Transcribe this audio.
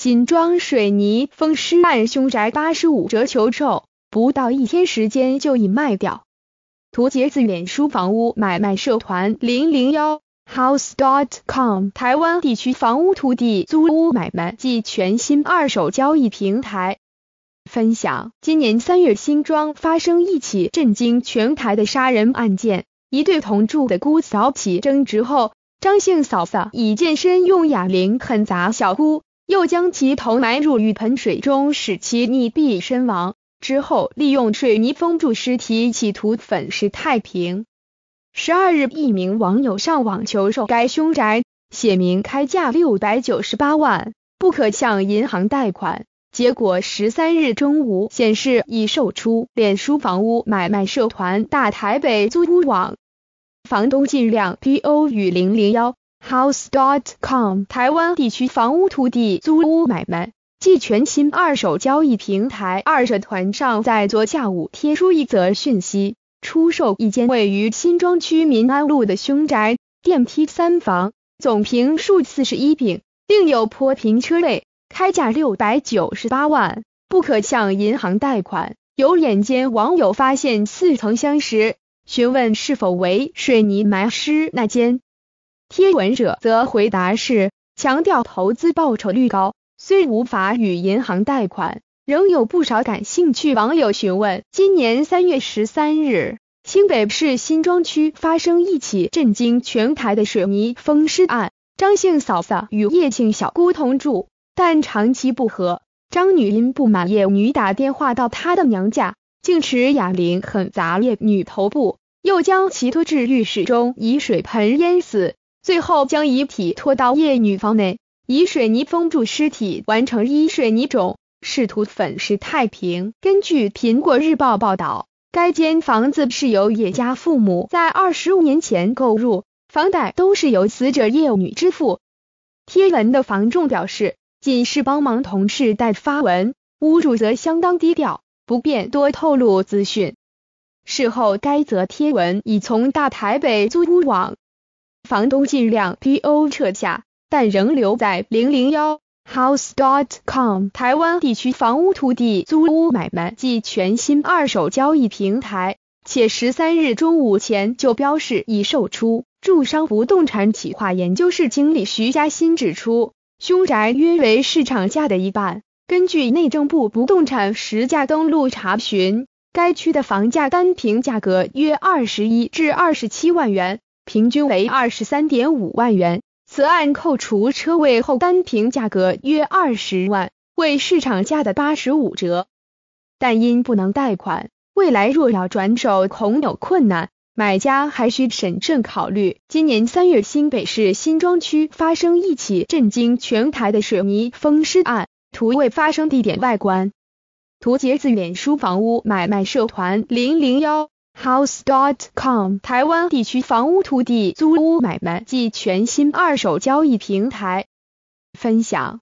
新庄水泥风湿案凶宅八十五折求售，不到一天时间就已卖掉。图截自远书房屋买卖社团零零幺 house dot com 台湾地区房屋、土地、租屋买卖即全新二手交易平台。分享今年三月新庄发生一起震惊全台的杀人案件，一对同住的姑嫂起争执后，张姓嫂嫂以健身用哑铃狠砸小姑。又将其头埋入浴盆水中，使其溺毙身亡。之后利用水泥封住尸体，企图粉饰太平。十二日，一名网友上网求售该凶宅，写明开价六百九十八万，不可向银行贷款。结果十三日中午显示已售出，脸书房屋买卖社团大台北租屋网房东尽量 PO 与零零幺。house.dot.com 台湾地区房屋、土地、租屋买卖暨全新二手交易平台二社团上，在昨下午贴出一则讯息，出售一间位于新庄区民安路的凶宅，电梯三房，总坪数四十一平，另有坡坪车位，开价六百九十八万，不可向银行贷款。有眼尖网友发现似曾相识，询问是否为水泥埋尸那间。贴文者则回答是，强调投资报酬率高，虽无法与银行贷款，仍有不少感兴趣网友询问。今年三月十三日，新北市新庄区发生一起震惊全台的水泥封尸案。张姓嫂嫂与叶姓小姑同住，但长期不和。张女因不满叶女打电话到她的娘家，竟持哑铃狠砸叶女头部，又将其拖至浴室中，以水盆淹死。最后将遗体拖到叶女房内，以水泥封住尸体，完成一水泥冢，试图粉饰太平。根据《苹果日报》报道，该间房子是由叶家父母在二十五年前购入，房贷都是由死者叶女支付。贴文的房仲表示，仅是帮忙同事代发文，屋主则相当低调，不便多透露资讯。事后，该则贴文已从大台北租屋网。房东尽量 po 撤下，但仍留在零零幺 house dot com 台湾地区房屋、土地、租屋、买卖及全新二手交易平台。且十三日中午前就标示已售出。住商不动产企划研究室经理徐嘉欣指出，凶宅约为市场价的一半。根据内政部不动产实价登录查询，该区的房价单平价格约二十一至二十七万元。平均为二十三点五万元，此案扣除车位后单凭价格约二十万，为市场价的八十五折。但因不能贷款，未来若要转手恐有困难，买家还需审慎考虑。今年三月，新北市新庄区发生一起震惊全台的水泥封尸案，图为发生地点外观。图截自脸书房屋买卖社团零零幺。house. dot com 台湾地区房屋、土地、租屋、买卖及全新二手交易平台分享。